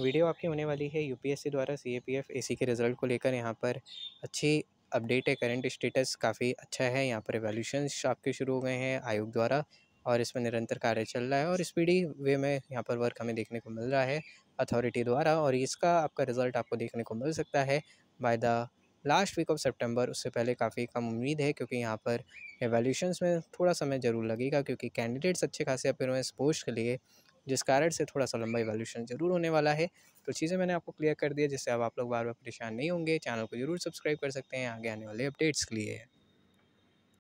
video आपकी होने वाली है यूपीएससी द्वारा सीएपीएफ एसी के रिज़ल्ट को लेकर यहाँ पर अच्छी अपडेट है करंट स्टेटस काफ़ी अच्छा है यहाँ पर एवेल्यूशन आपके शुरू हो गए हैं आयोग द्वारा और इसमें निरंतर कार्य चल रहा है और स्पीडी वे में यहाँ पर वर्क हमें देखने को मिल रहा है अथॉरिटी द्वारा और इसका आपका रिज़ल्ट आपको देखने को मिल सकता है by the last week of September उससे पहले काफ़ी कम उम्मीद है क्योंकि यहाँ पर एवेल्यूशन में थोड़ा समय ज़रूर लगेगा क्योंकि कैंडिडेट्स अच्छे खासे अपने पोस्ट के लिए जिस कारण से थोड़ा सा लंबा इवोल्यूशन ज़रूर होने वाला है तो चीज़ें मैंने आपको क्लियर कर दिया जिससे अब आप लोग बार बार परेशान नहीं होंगे चैनल को ज़रूर सब्सक्राइब कर सकते हैं आगे आने वाले अपडेट्स के लिए